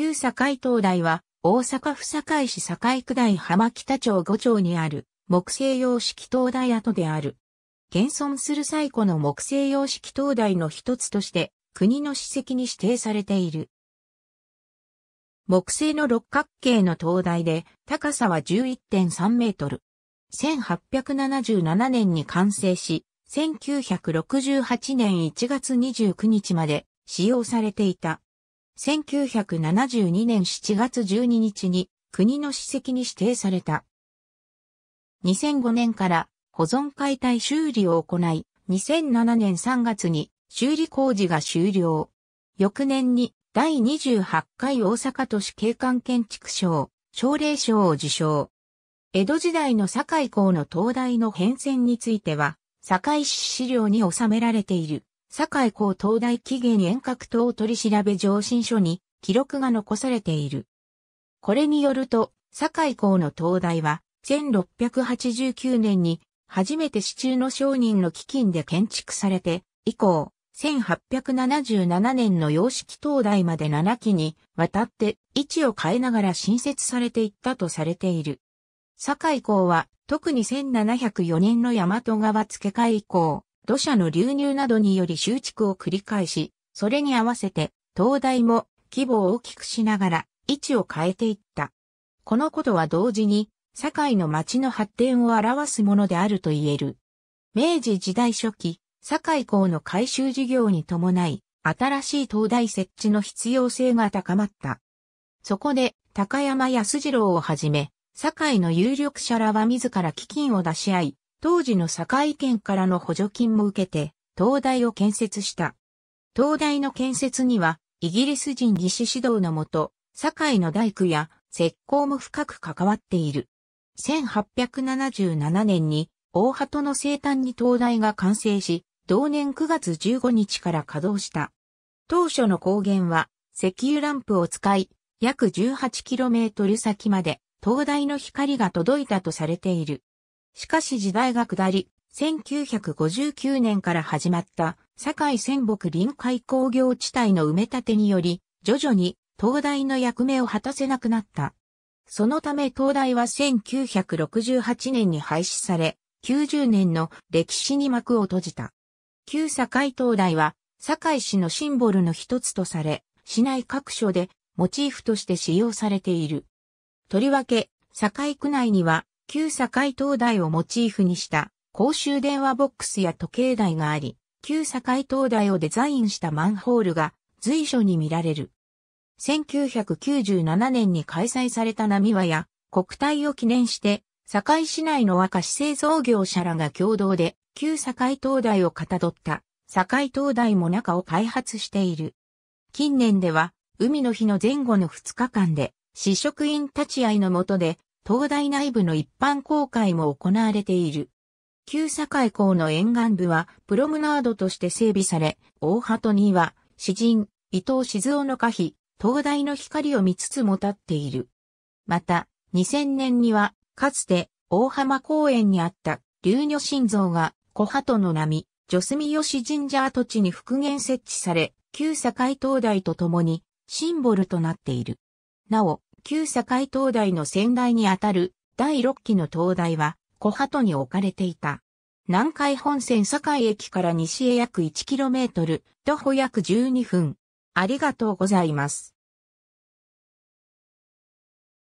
旧堺灯台は、大阪府堺市堺区台浜北町5町にある、木製様式灯台跡である。現存する最古の木製様式灯台の一つとして、国の史跡に指定されている。木製の六角形の灯台で、高さは11.3メートル。1877年に完成し、1968年1月29日まで使用されていた。1972年7月12日に国の史跡に指定された。2005年から保存解体修理を行い、2007年3月に修理工事が終了。翌年に第28回大阪都市景観建築賞、奨励賞を受賞。江戸時代の堺港の灯台の変遷については、堺市資料に収められている。堺港東大期限遠隔等取調べ上申書に記録が残されている。これによると、堺港の東大は、1689年に初めて市中の商人の基金で建築されて、以降、1877年の様式東大まで7期にわたって位置を変えながら新設されていったとされている。堺港は特に1704年の大和川付け替え以降、土砂の流入などにより修築を繰り返し、それに合わせて灯台も規模を大きくしながら位置を変えていった。このことは同時に、堺の町の発展を表すものであると言える。明治時代初期、堺港の改修事業に伴い、新しい灯台設置の必要性が高まった。そこで、高山康次郎をはじめ、堺の有力者らは自ら基金を出し合い、当時の堺県からの補助金も受けて、灯台を建設した。灯台の建設には、イギリス人技師指導のもと、堺の大工や石膏も深く関わっている。1877年に、大鳩の生誕に灯台が完成し、同年9月15日から稼働した。当初の光源は、石油ランプを使い、約 18km 先まで灯台の光が届いたとされている。しかし時代が下り、1959年から始まった、堺仙北臨海工業地帯の埋め立てにより、徐々に東大の役目を果たせなくなった。そのため東大は1968年に廃止され、90年の歴史に幕を閉じた。旧堺東大は、堺市のシンボルの一つとされ、市内各所でモチーフとして使用されている。とりわけ、堺区内には旧境灯台をモチーフにした公衆電話ボックスや時計台があり、旧境灯台をデザインしたマンホールが随所に見られる。1997年に開催された波和や国体を記念して、堺市内の和菓子製造業者らが共同で旧境灯台をかたどった堺灯台も中を開発している。近年では海の日の前後の2日間で試食員立ち会いのもとで東大内部の一般公開も行われている。旧堺港の沿岸部はプロムナードとして整備され、大鳩には詩人、伊藤静夫の歌碑、東大の光を見つつも立っている。また、2000年には、かつて大浜公園にあった流女神像が小鳩の波、女隅吉神社跡地に復元設置され、旧堺東大とともにシンボルとなっている。なお、旧境灯台の先代にあたる第6期の灯台は、小鳩に置かれていた。南海本線境駅から西へ約 1km、徒歩約12分。ありがとうございます。